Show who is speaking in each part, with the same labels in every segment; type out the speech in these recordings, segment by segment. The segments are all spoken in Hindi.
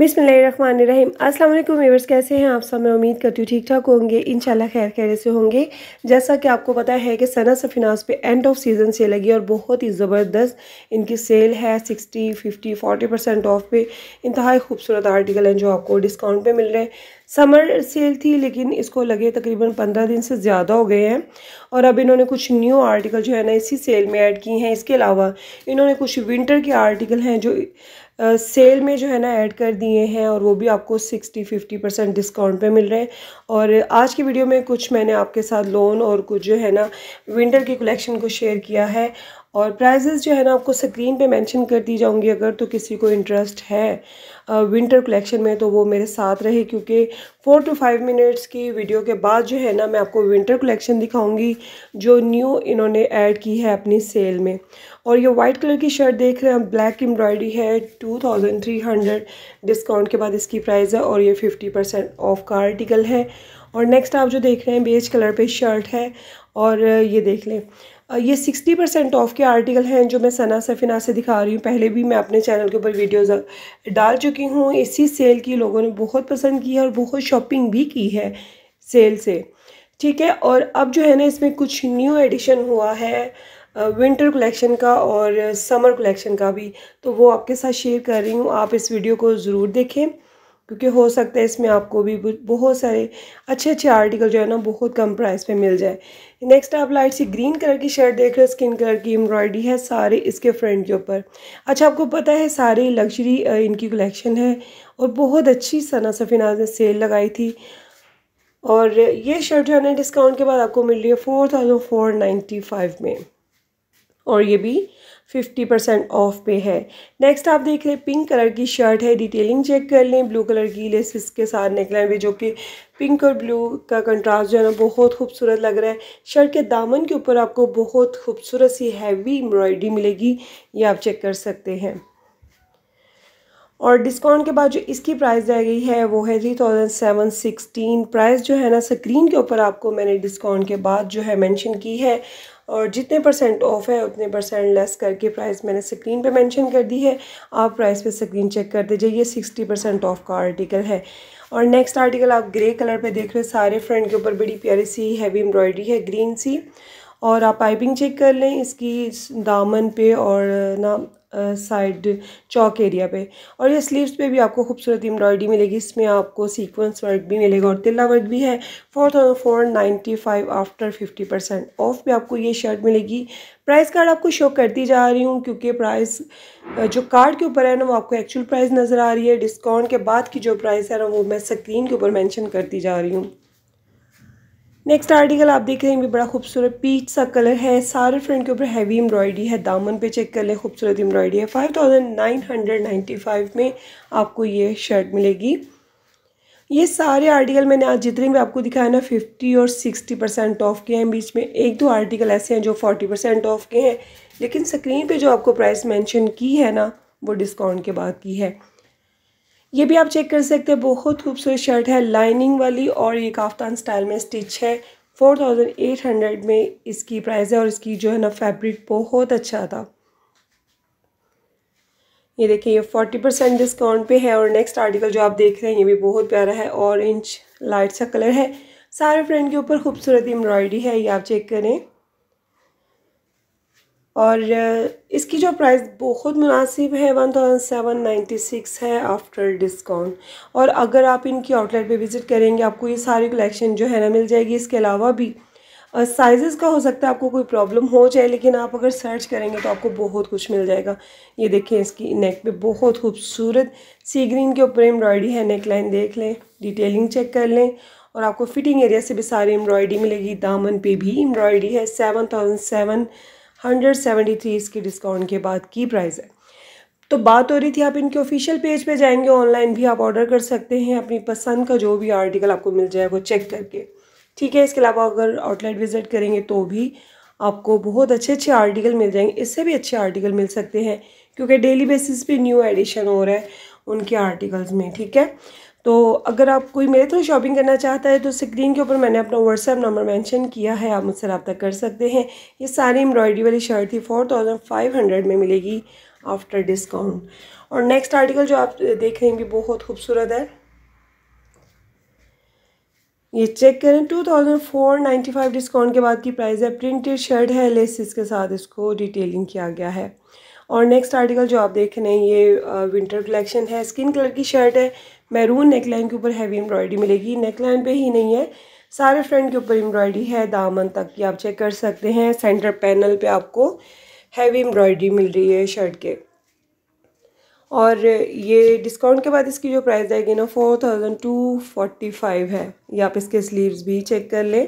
Speaker 1: बिसमीम अस्सलाम वालेकुम व्यूवर्स कैसे हैं आप सब मैं उम्मीद करती हूँ ठीक ठाक होंगे इंशाल्लाह खैर खैर से होंगे जैसा कि आपको पता है कि सना सफिनास पे एंड ऑफ सीज़न सेल लगी और बहुत ही ज़बरदस्त इनकी सेल है sixty fifty forty percent off पे इंतहाई खूबसूरत आर्टिकल हैं जो आपको डिस्काउंट पर मिल रहे हैं समर सेल थी लेकिन इसको लगे तकरीबन पंद्रह दिन से ज़्यादा हो गए हैं और अब इन्होंने कुछ न्यू आर्टिकल जो है ना इसी सेल में ऐड किए हैं इसके अलावा इन्होंने कुछ विंटर के आर्टिकल हैं जो सेल में जो है ना ऐड कर दिए हैं और वो भी आपको 60-50 परसेंट डिस्काउंट पे मिल रहे हैं और आज की वीडियो में कुछ मैंने आपके साथ लोन और कुछ जो है ना विंटर की कलेक्शन को शेयर किया है और प्राइजेस जो है ना आपको स्क्रीन पे मेंशन कर दी जाऊंगी अगर तो किसी को इंटरेस्ट है विंटर कलेक्शन में तो वो मेरे साथ रहे क्योंकि फ़ोर टू फाइव मिनट्स की वीडियो के बाद जो है ना मैं आपको विंटर कलेक्शन दिखाऊंगी जो न्यू इन्होंने ऐड की है अपनी सेल में और ये वाइट कलर की शर्ट देख रहे हैं ब्लैक एम्ब्रॉयडरी है two thousand three hundred discount के बाद इसकी प्राइस है और ये फिफ्टी परसेंट ऑफ का आर्टिकल है और नेक्स्ट आप जो देख रहे हैं बेज कलर पर शर्ट है और ये देख लें ये सिक्सटी परसेंट ऑफ़ के आर्टिकल हैं जो मैं सना सफिना से दिखा रही हूँ पहले भी मैं अपने चैनल के ऊपर वीडियोस डाल चुकी हूँ इसी सेल की लोगों ने बहुत पसंद की है और बहुत शॉपिंग भी की है सेल से ठीक है और अब जो है ना इसमें कुछ न्यू एडिशन हुआ है विंटर कलेक्शन का और समर कलेक्शन का भी तो वो आपके साथ शेयर कर रही हूँ आप इस वीडियो को ज़रूर देखें क्योंकि हो सकता है इसमें आपको भी बहुत सारे अच्छे अच्छे आर्टिकल जो है ना बहुत कम प्राइस पे मिल जाए नेक्स्ट आप लाइट सी ग्रीन कलर की शर्ट देख रहे हो स्किन कलर की एम्ब्रॉयडरी है सारे इसके फ्रंट के ऊपर अच्छा आपको पता है सारे लग्जरी इनकी कलेक्शन है और बहुत अच्छी सना सफिनाज ने सेल लगाई थी और ये शर्ट जो है ना डिस्काउंट के बाद आपको मिल रही है four thousand four ninety five में और ये भी फिफ्टी परसेंट ऑफ पे है नेक्स्ट आप देख रहे हैं पिंक कलर की शर्ट है डिटेलिंग चेक कर लें ब्लू कलर की लेसिस के साथ निकला भी जो कि पिंक और ब्लू का कंट्रास्ट जो है ना बहुत खूबसूरत लग रहा है शर्ट के दामन के ऊपर आपको बहुत खूबसूरत सी हैवी एम्ब्रॉयडरी मिलेगी ये आप चेक कर सकते हैं और डिस्काउंट के बाद जो इसकी प्राइस रह गई है वो है three thousand seven sixteen price जो है ना स्क्रीन के ऊपर आपको मैंने डिस्काउंट के बाद जो है मेंशन की है और जितने परसेंट ऑफ है उतने परसेंट लेस करके प्राइस मैंने स्क्रीन पे मेंशन कर दी है आप प्राइस पे स्क्रीन चेक कर दीजिए ये सिक्सटी परसेंट ऑफ का आर्टिकल है और नेक्स्ट आर्टिकल आप ग्रे कलर पर देख रहे हो सारे फ्रंट के ऊपर बड़ी प्यारी सी हैवी एम्ब्रॉयडरी है ग्रीन सी और आप पाइपिंग चेक कर लें इसकी दामन पे और ना साइड चौक एरिया पे और ये स्लीव्स पे भी आपको खूबसूरत एम्ब्रॉयडरी मिलेगी इसमें आपको सीक्वेंस वर्क भी मिलेगा और तिल्ला वर्क भी है four thousand four ninety five after fifty percent off भी आपको ये शर्ट मिलेगी प्राइस कार्ड आपको शो करती जा रही हूँ क्योंकि प्राइस जो कार्ड के ऊपर है ना वो आपको एक्चुअल प्राइस नज़र आ रही है डिस्काउंट के बाद की जो प्राइस है ना वो मैं स्क्रीन के ऊपर मैंशन करती जा रही हूँ नेक्स्ट आर्टिकल आप देख रहे हैं भी बड़ा खूबसूरत पीच सा कलर है सारे फ्रंट के ऊपर हैवी एम्ब्रॉयडरी है दामन पे चेक कर लें खूबसूरत एम्ब्रॉयडरी है five thousand nine hundred ninety five में आपको ये शर्ट मिलेगी ये सारे आर्टिकल मैंने आज जितने भी आपको दिखाया ना फिफ्टी और सिक्सटी परसेंट ऑफ के हैं बीच में एक दो आर्टिकल ऐसे हैं जो फोर्टी परसेंट ऑफ के हैं लेकिन स्क्रीन पे जो आपको प्राइस मेंशन की है ना वो डिस्काउंट के बाद की है ये भी आप चेक कर सकते हैं बहुत खूबसूरत शर्ट है लाइनिंग वाली और ये काफ्तान स्टाइल में स्टिच है 4800 में इसकी प्राइस है और इसकी जो है ना फैब्रिक बहुत अच्छा था ये देखिए ये 40 परसेंट डिस्काउंट पे है और नेक्स्ट आर्टिकल जो आप देख रहे हैं ये भी बहुत प्यारा है ऑरेंज लाइट सा कलर है सारे फ्रेंड के ऊपर खूबसूरत एम्ब्रॉयडरी है ये आप चेक करें और इसकी जो प्राइस बहुत मुनासिब है one thousand seven ninety six है आफ्टर डिस्काउंट और अगर आप इनकी आउटलेट पे विज़िट करेंगे आपको ये सारी कलेक्शन जो है ना मिल जाएगी इसके अलावा भी साइज़ का हो सकता है आपको कोई प्रॉब्लम हो जाए लेकिन आप अगर सर्च करेंगे तो आपको बहुत कुछ मिल जाएगा ये देखें इसकी नेक पे बहुत खूबसूरत सी ग्रीन के ऊपर एम्ब्रॉयडरी है नेक लाइन देख लें डिटेलिंग चेक कर लें और आपको फिटिंग एरिया से भी सारी एम्ब्रॉयडरी मिलेगी दामन पे भी एम्ब्रॉयडरी है seven thousand seven hundred seventy three इसकी डिस्काउंट के बाद की प्राइस है तो बात हो रही थी आप इनके ऑफिशियल पेज पे जाएंगे ऑनलाइन भी आप ऑर्डर कर सकते हैं अपनी पसंद का जो भी आर्टिकल आपको मिल जाए वो चेक करके ठीक है इसके अलावा अगर आउटलेट विज़िट करेंगे तो भी आपको बहुत अच्छे अच्छे आर्टिकल मिल जाएंगे इससे भी अच्छे आर्टिकल मिल सकते हैं क्योंकि डेली बेसिस पे न्यू एडिशन हो रहा है उनके आर्टिकल्स में ठीक है तो अगर आप कोई मेरे थ्रू शॉपिंग करना चाहता है तो स्क्रीन के ऊपर मैंने अपना व्हाट्सएप नंबर मेंशन किया है आप मुझसे रब्ता कर सकते हैं ये सारी एम्ब्रॉयडरी वाली शर्ट थी फोर थाउजेंड फाइव हंड्रेड में मिलेगी आफ्टर डिस्काउंट और नेक्स्ट आर्टिकल जो आप देख रहे हैं भी बहुत खूबसूरत है ये चेक करें two thousand four ninety five discount के बाद की प्राइस है प्रिंटेड शर्ट है लेसिस के साथ इसको डिटेलिंग किया गया है और नेक्स्ट आर्टिकल जो आप देख रहे हैं ये विंटर कलेक्शन है स्किन कलर की शर्ट है मैरून नेकलाइन के ऊपर हैवी एम्ब्रॉयडरी मिलेगी नेकलाइन पे ही नहीं है सारे फ्रंट के ऊपर एम्ब्रॉयडरी है दामन तक की आप चेक कर सकते हैं सेंटर पैनल पे आपको हैवी एम्ब्रॉयडरी मिल रही है शर्ट के और ये डिस्काउंट के बाद इसकी जो प्राइस आएगी ना four thousand two forty five है ये आप इसके स्लीव्स भी चेक कर लें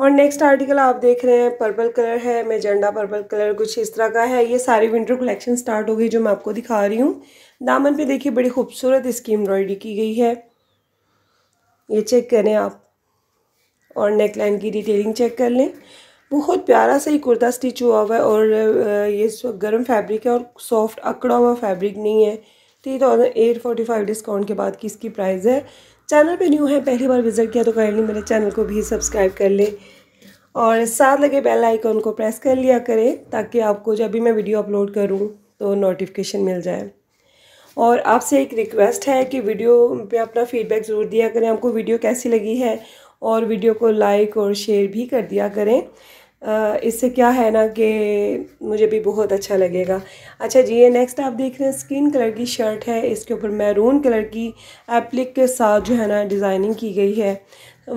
Speaker 1: और नेक्स्ट आर्टिकल आप देख रहे हैं पर्पल कलर है मेजेंडा पर्पल कलर कुछ इस तरह का है ये सारी विंटर कलेक्शन स्टार्ट हो गई जो मैं आपको दिखा रही हूँ दामन पे देखिए बड़ी खूबसूरत इसकी एम्ब्रॉयडरी की गई है ये चेक करें आप और नेक लाइन की डिटेलिंग चेक कर लें बहुत प्यारा सा ही कुर्ता स्टिच हुआ हुआ है और ये गर्म फैब्रिक है और सॉफ्ट अकड़ा हुआ फैब्रिक नहीं है three thousand eight forty five discount के बाद की इसकी प्राइस है चैनल पे न्यू है पहली बार विज़िट किया तो काइंडली मेरे चैनल को भी सब्सक्राइब कर ले और साथ लगे बेल आइकॉन को प्रेस कर लिया करें ताकि आपको जब भी मैं वीडियो अपलोड करूँ तो नोटिफिकेशन मिल जाए और आपसे एक रिक्वेस्ट है कि वीडियो पे अपना फीडबैक ज़रूर दिया करें आपको वीडियो कैसी लगी है और वीडियो को लाइक और शेयर भी कर दिया करें इससे क्या है ना कि मुझे भी बहुत अच्छा लगेगा अच्छा जी ये नेक्स्ट आप देख रहे हैं स्किन कलर की शर्ट है इसके ऊपर मैरून कलर की एप्लिक के साथ जो है ना डिज़ाइनिंग की गई है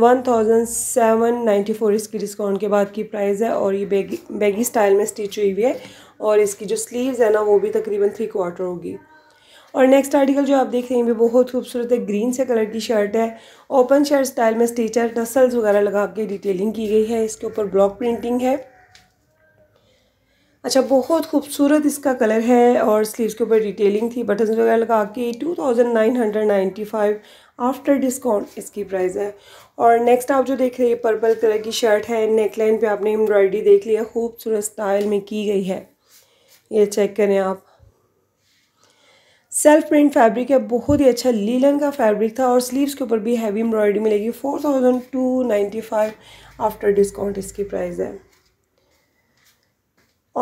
Speaker 1: one thousand seven ninety four इसकी डिस्काउंट के बाद की प्राइस है और ये बैगी बैगी स्टाइल में स्टिच हुई हुई है और इसकी जो स्लीव्स है ना वो भी तकरीबन थ्री क्वार्टर होगी और नेक्स्ट आर्टिकल जो आप देख रहे हैं भी बहुत खूबसूरत है ग्रीन से कलर की शर्ट है ओपन शर्ट स्टाइल में स्टीचर टसल्स वगैरह लगा के डिटेलिंग की गई है इसके ऊपर ब्लॉक प्रिंटिंग है अच्छा बहुत खूबसूरत इसका कलर है और स्लीव्स के ऊपर डिटेलिंग थी बटन वगैरह लगा के two thousand nine hundred ninety five after discount इसकी प्राइस है और नेक्स्ट आप जो देख रहे हैं पर्पल कलर की शर्ट है नेकलाइन पे आपने एम्ब्रॉयडरी देख लिया खूबसूरत स्टाइल में की गई है ये चेक करें आप सेल्फ प्रिंट फैब्रिक है बहुत ही अच्छा लीलन का फैब्रिक था और स्लीव्स के ऊपर भी हैवी एम्ब्रॉयडरी मिलेगी four thousand two ninety five after discount इसकी प्राइस है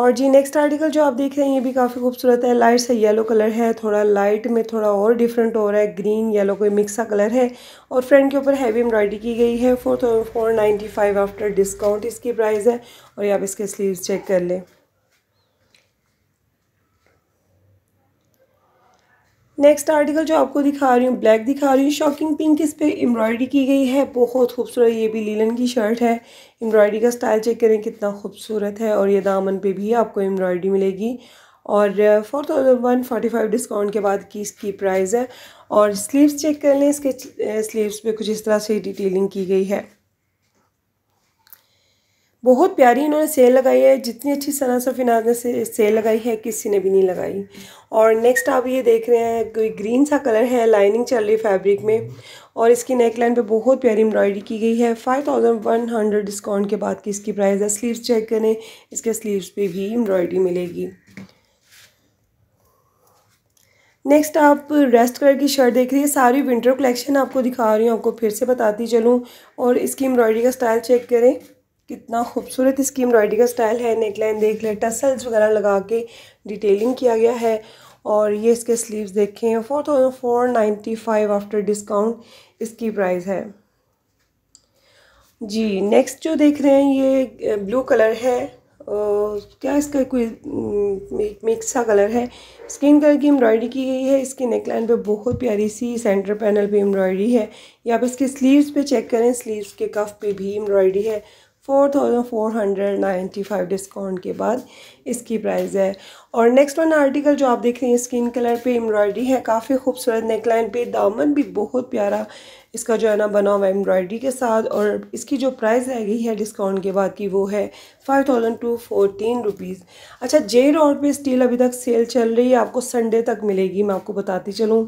Speaker 1: और जी नेक्स्ट आर्टिकल जो आप देख रहे हैं ये भी काफ़ी खूबसूरत है लाइट सा येलो कलर है थोड़ा लाइट में थोड़ा और डिफरेंट हो रहा है ग्रीन येलो कोई मिक्स सा कलर है और फ्रंट के ऊपर हैवी एम्ब्रॉयडरी की गई है four thousand four ninety five after discount इसकी प्राइस है और ये आप इसके स्लीव्स चेक कर लें नेक्स्ट आर्टिकल जो आपको दिखा रही हूँ ब्लैक दिखा रही हूँ शॉकिंग पिंक इस पर एम्ब्रॉयडरी की गई है बहुत खूबसूरत ये भी लीलन की शर्ट है एम्ब्रॉयडरी का स्टाइल चेक करें कितना खूबसूरत है और ये दामन पे भी आपको एम्ब्रॉयडरी मिलेगी और four thousand one forty five discount के बाद की इसकी प्राइस है और स्लीव्स चेक कर लें इसके स्लीव्स uh, पे कुछ इस तरह से डिटेलिंग की गई है बहुत प्यारी इन्होंने सेल लगाई है जितनी अच्छी सना सफिनाज ने से, सेल लगाई है किसी ने भी नहीं लगाई और नेक्स्ट आप ये देख रहे हैं कोई ग्रीन सा कलर है लाइनिंग चल रही फैब्रिक में और इसकी नेक लाइन पर बहुत प्यारी एम्ब्रॉयडरी की गई है five thousand one hundred discount के बाद की इसकी प्राइस है स्लीव्स चेक करें इसके स्लीव्स पर भी एम्ब्रॉयडरी मिलेगी नेक्स्ट आप रेस्ट कलर की शर्ट देख रही है सारी विंटर कलेक्शन आपको दिखा रही हूँ आपको फिर से बताती चलूँ और इसकी एम्ब्रॉयडरी का स्टाइल चेक करें कितना खूबसूरत इसकी एम्ब्रॉयडरी का स्टाइल है नेकलाइन देख ले टसल्स वगैरह लगा के डिटेलिंग किया गया है और ये इसके स्लीव्स देखें four thousand four ninety five after discount इसकी प्राइस है जी नेक्स्ट जो देख रहे हैं ये ब्लू कलर है आ, क्या इसका कोई मिक्स सा कलर है स्किन कलर की एम्ब्रॉयडरी की गई है इसकी नेकलाइन पे बहुत प्यारी सी सेंटर पैनल पे एम्ब्रॉयडरी है या आप इसके स्लीव्स पे चेक करें स्लीव्स के कफ पे भी एम्ब्रॉयडरी है four thousand four hundred ninety five discount के बाद इसकी प्राइस है और नेक्स्ट वन आर्टिकल जो आप देख रहे हैं स्किन कलर पे एम्ब्रॉयडरी है काफ़ी खूबसूरत नेकलाइन पे दामन भी बहुत प्यारा इसका जो है ना बना हुआ एम्ब्रॉयडरी के साथ और इसकी जो प्राइस रह गई है डिस्काउंट के बाद की वो है five thousand two fourteen rupees अच्छा जे रोड पर स्टील अभी तक सेल चल रही है आपको संडे तक मिलेगी मैं आपको बताती चलूँ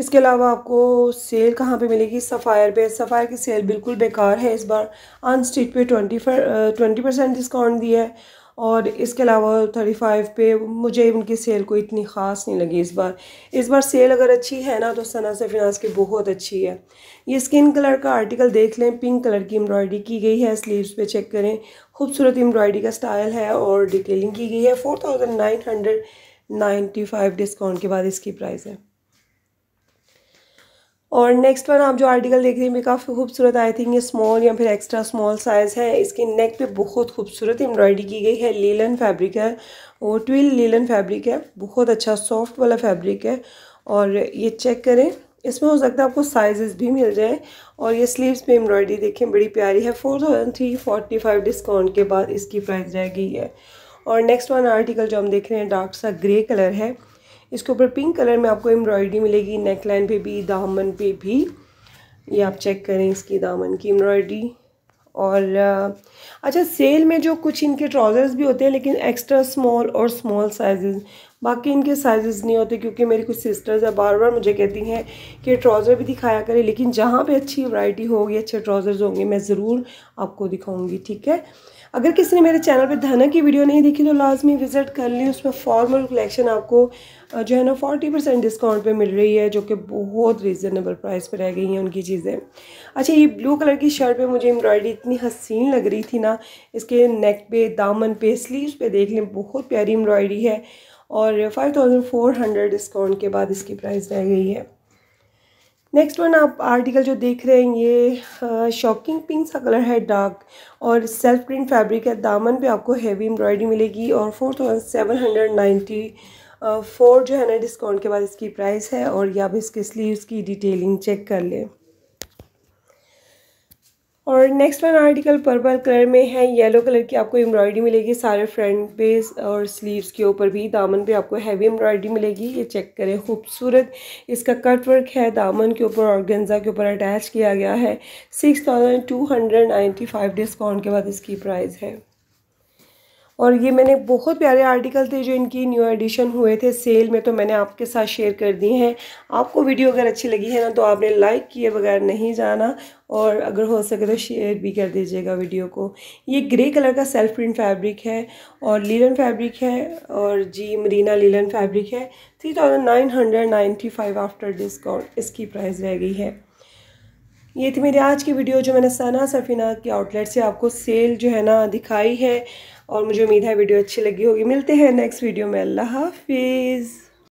Speaker 1: इसके अलावा आपको सेल कहाँ पे मिलेगी सफ़ायर पे सफ़ायर की सेल बिल्कुल बेकार है इस बार अन स्ट्रीट पे ट्वेंटी ट्वेंटी परसेंट डिस्काउंट दिया है और इसके अलावा थर्टी फाइव पे मुझे उनकी सेल कोई इतनी ख़ास नहीं लगी इस बार इस बार सेल अगर अच्छी है ना तो सना से फिनास की बहुत अच्छी है ये स्किन कलर का आर्टिकल देख लें पिंक कलर की एम्ब्रॉयडरी की गई है स्लीव्स पे चेक करें खूबसूरत एम्ब्रॉयडरी का स्टाइल है और डिटेलिंग की गई है four thousand nine hundred ninety five discount के बाद इसकी प्राइस है और नेक्स्ट वन आप जो आर्टिकल देख रहे हैं काफ़ी खूबसूरत आई थिंक ये स्मॉल या फिर एक्स्ट्रा स्मॉल साइज़ है इसके नेक पे बहुत खूबसूरत एम्ब्रॉयडरी की गई है लीलन फैब्रिक है वो ट्विल लीलन फैब्रिक है बहुत अच्छा सॉफ्ट वाला फैब्रिक है और ये चेक करें इसमें हो सकता है आपको साइजेस भी मिल जाएँ और ये स्लीव्स पे एम्ब्रॉयडरी देखें बड़ी प्यारी है four thousand three forty five discount के बाद इसकी प्राइस रह गई है और नेक्स्ट वन आर्टिकल जो हम देख रहे हैं डार्क सा ग्रे कलर है इसके ऊपर पिंक कलर में आपको एम्ब्रॉयडरी मिलेगी नेक लाइन पे भी दामन पे भी ये आप चेक करें इसकी दामन की एम्ब्रॉयडरी और अच्छा सेल में जो कुछ इनके ट्राउज़र्स भी होते हैं लेकिन एक्स्ट्रा स्मॉल और स्मॉल साइजेस बाकी इनके साइजेस नहीं होते क्योंकि मेरी कुछ सिस्टर्स है बार बार मुझे कहती हैं कि ट्राउज़र भी दिखाया करें लेकिन जहाँ पे अच्छी वैरायटी होगी अच्छे ट्राउज़र्स होंगे मैं ज़रूर आपको दिखाऊंगी ठीक है अगर किसी ने मेरे चैनल पर धना की वीडियो नहीं देखी तो लाजमी विज़िट कर ली उसमें फॉर्मल कलेक्शन आपको जो है ना फोर्टी परसेंट डिस्काउंट पे मिल रही है जो कि बहुत रीज़नेबल प्राइस पर रह गई हैं उनकी चीज़ें अच्छा ये ब्लू कलर की शर्ट पे मुझे एम्ब्रॉयडरी इतनी हसीन लग रही थी ना इसके नेक पे दामन पे स्लीव पे देख लें बहुत प्यारी एम्ब्रॉयडरी है और five thousand four hundred discount के बाद इसकी प्राइस रह गई है नेक्स्ट वन आप आर्टिकल जो देख रहे हैं ये शॉकिंग पिंक सा कलर है डार्क और सेल्फ प्रिंट फैब्रिक है दामन पे आपको हेवी एम्ब्रॉयडरी मिलेगी और four thousand seven hundred ninety four जो है ना डिस्काउंट के बाद इसकी प्राइस है और या आप इसके स्लीव्स की डिटेलिंग चेक कर लें और next one article purple colour में है येलो कलर की आपको एम्ब्रॉयडरी मिलेगी सारे फ्रंट पे और स्लीव्स के ऊपर भी दामन पे आपको हैवी एम्ब्रॉयडरी मिलेगी ये चेक करें खूबसूरत इसका कट वर्क है दामन के ऊपर और गंजा के ऊपर अटैच किया गया है six thousand two hundred ninety five discount के बाद इसकी प्राइस है और ये मैंने बहुत प्यारे आर्टिकल थे जो इनकी न्यू एडिशन हुए थे सेल में तो मैंने आपके साथ शेयर कर दी हैं आपको वीडियो अगर अच्छी लगी है ना तो आपने लाइक किए बगैर नहीं जाना और अगर हो सके तो शेयर भी कर दीजिएगा वीडियो को ये ग्रे कलर का सेल्फ प्रिंट फैब्रिक है और लीलन फैब्रिक है और जी मरीना लीलन फैब्रिक है three thousand nine hundred ninety five after discount इसकी प्राइस रह गई है ये थी मेरी आज की वीडियो जो मैंने सना सफीना की आउटलेट से आपको सेल जो है ना दिखाई है और मुझे उम्मीद है वीडियो अच्छी लगी होगी मिलते हैं नेक्स्ट वीडियो में अल्लाह हाफिज़